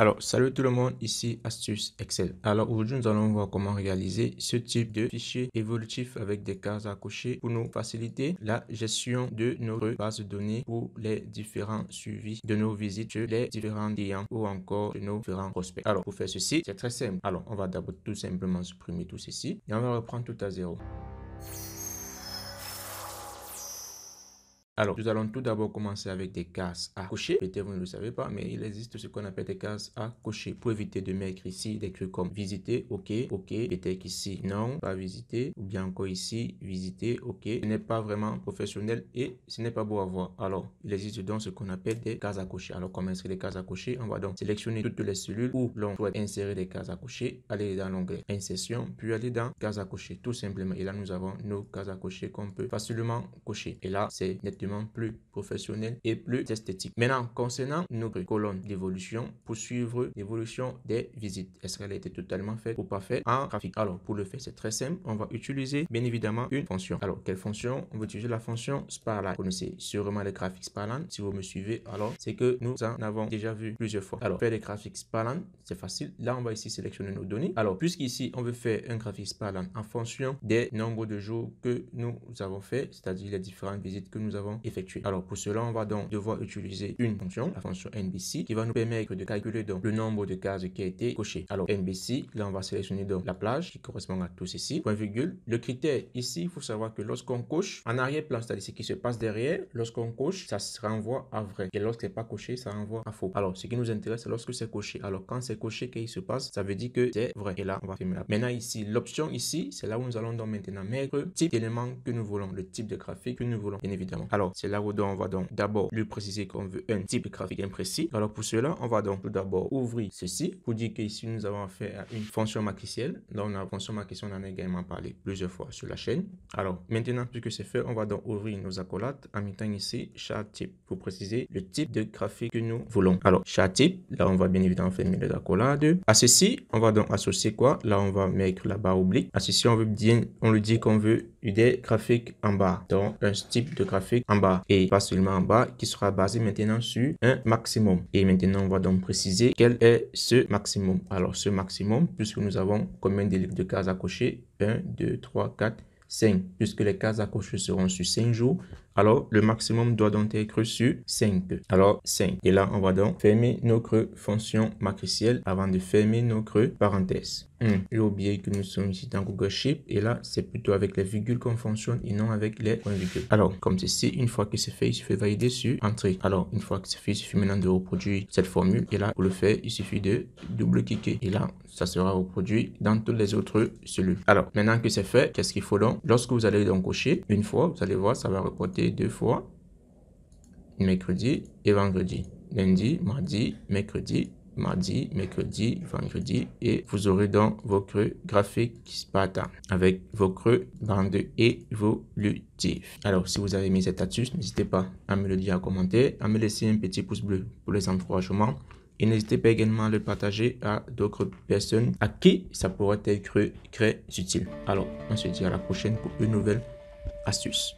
Alors, salut tout le monde, ici Astuce Excel. Alors, aujourd'hui, nous allons voir comment réaliser ce type de fichier évolutif avec des cases à cocher pour nous faciliter la gestion de nos bases de données pour les différents suivis de nos visites les différents clients ou encore de nos différents prospects. Alors, pour faire ceci, c'est très simple. Alors, on va d'abord tout simplement supprimer tout ceci et on va reprendre tout à zéro. Alors, nous allons tout d'abord commencer avec des cases à cocher. Peut-être vous ne le savez pas, mais il existe ce qu'on appelle des cases à cocher. Pour éviter de mettre ici des trucs comme visiter, ok, ok, peut-être ici non, pas visiter, ou bien encore ici, visiter, ok. Ce n'est pas vraiment professionnel et ce n'est pas beau à voir. Alors, il existe donc ce qu'on appelle des cases à cocher. Alors, comment insérer des cases à cocher On va donc sélectionner toutes les cellules où l'on souhaite insérer des cases à cocher, aller dans l'onglet insertion, puis aller dans cases à cocher, tout simplement. Et là, nous avons nos cases à cocher qu'on peut facilement cocher. Et là, c'est nettement plus professionnel et plus esthétique. Maintenant, concernant notre colonne d'évolution, pour suivre l'évolution des visites, est-ce qu'elle a été totalement faite ou pas faite en graphique Alors, pour le faire, c'est très simple. On va utiliser, bien évidemment, une fonction. Alors, quelle fonction On va utiliser la fonction Sparline. Vous connaissez sûrement les graphiques Sparline. Si vous me suivez, alors, c'est que nous en avons déjà vu plusieurs fois. Alors, faire des graphiques Sparline, c'est facile. Là, on va ici sélectionner nos données. Alors, puisqu'ici, on veut faire un graphique Sparline en fonction des nombres de jours que nous avons fait, c'est-à-dire les différentes visites que nous avons effectué. Alors pour cela, on va donc devoir utiliser une fonction, la fonction NBC, qui va nous permettre de calculer donc le nombre de cases qui a été coché. Alors NBC, là on va sélectionner donc la plage qui correspond à tout ceci, point virgule. Le critère ici, il faut savoir que lorsqu'on coche en arrière-plan, c'est-à-dire ce qui se passe derrière, lorsqu'on coche, ça se renvoie à vrai. Et lorsqu'il c'est pas coché, ça renvoie à faux. Alors ce qui nous intéresse, c'est lorsque c'est coché. Alors quand c'est coché, qu'est-ce qui se passe, ça veut dire que c'est vrai. Et là, on va fermer la... Maintenant ici, l'option ici, c'est là où nous allons donc maintenant mettre type d'élément que nous voulons, le type de graphique que nous voulons, bien évidemment. Alors c'est là où on va donc d'abord lui préciser qu'on veut un type graphique imprécis. Alors, pour cela, on va donc tout d'abord ouvrir ceci pour dire qu'ici, nous avons affaire à une fonction matricielle. Donc, la fonction matricielle, on en a également parlé plusieurs fois sur la chaîne. Alors, maintenant, puisque que c'est fait, on va donc ouvrir nos accolades en mettant ici chat type pour préciser le type de graphique que nous voulons. Alors, chat type, là, on va bien évidemment fermer les accolades. À ceci, on va donc associer quoi Là, on va mettre la barre oblique. À ceci, on veut dire, on lui dit qu'on veut des graphiques en bas. Donc, un type de graphique en bas et pas seulement en bas qui sera basé maintenant sur un maximum. Et maintenant, on va donc préciser quel est ce maximum. Alors, ce maximum, puisque nous avons combien de, de cases à cocher 1, 2, 3, 4, 5. Puisque les cases à cocher seront sur 5 jours, alors, le maximum doit donc être sur 5. Alors, 5. Et là, on va donc fermer nos creux fonction matricielle avant de fermer nos creux parenthèses. j'ai oublié que nous sommes ici dans Google Ship. et là c'est plutôt avec les virgules qu'on fonctionne et non avec les points virgules. Alors comme ceci, une fois que c'est fait, il suffit de valider sur entrée. Alors une fois que c'est fait, il suffit maintenant de reproduire cette formule et là pour le faire, il suffit de double-cliquer et là ça sera reproduit dans toutes les autres cellules. Alors maintenant que c'est fait, qu'est-ce qu'il faut donc Lorsque vous allez donc cocher, une fois, vous allez voir ça va reporter deux fois. Mercredi et vendredi. Lundi, mardi, mercredi, mardi, mercredi, vendredi et vous aurez donc vos creux graphiques Sparta avec vos creux bandes évolutifs. Alors, si vous avez mis cette astuce, n'hésitez pas à me le dire en commenter, à me laisser un petit pouce bleu pour les encouragements et n'hésitez pas également à le partager à d'autres personnes à qui ça pourrait être très utile. Alors, on se dit à la prochaine pour une nouvelle astuce.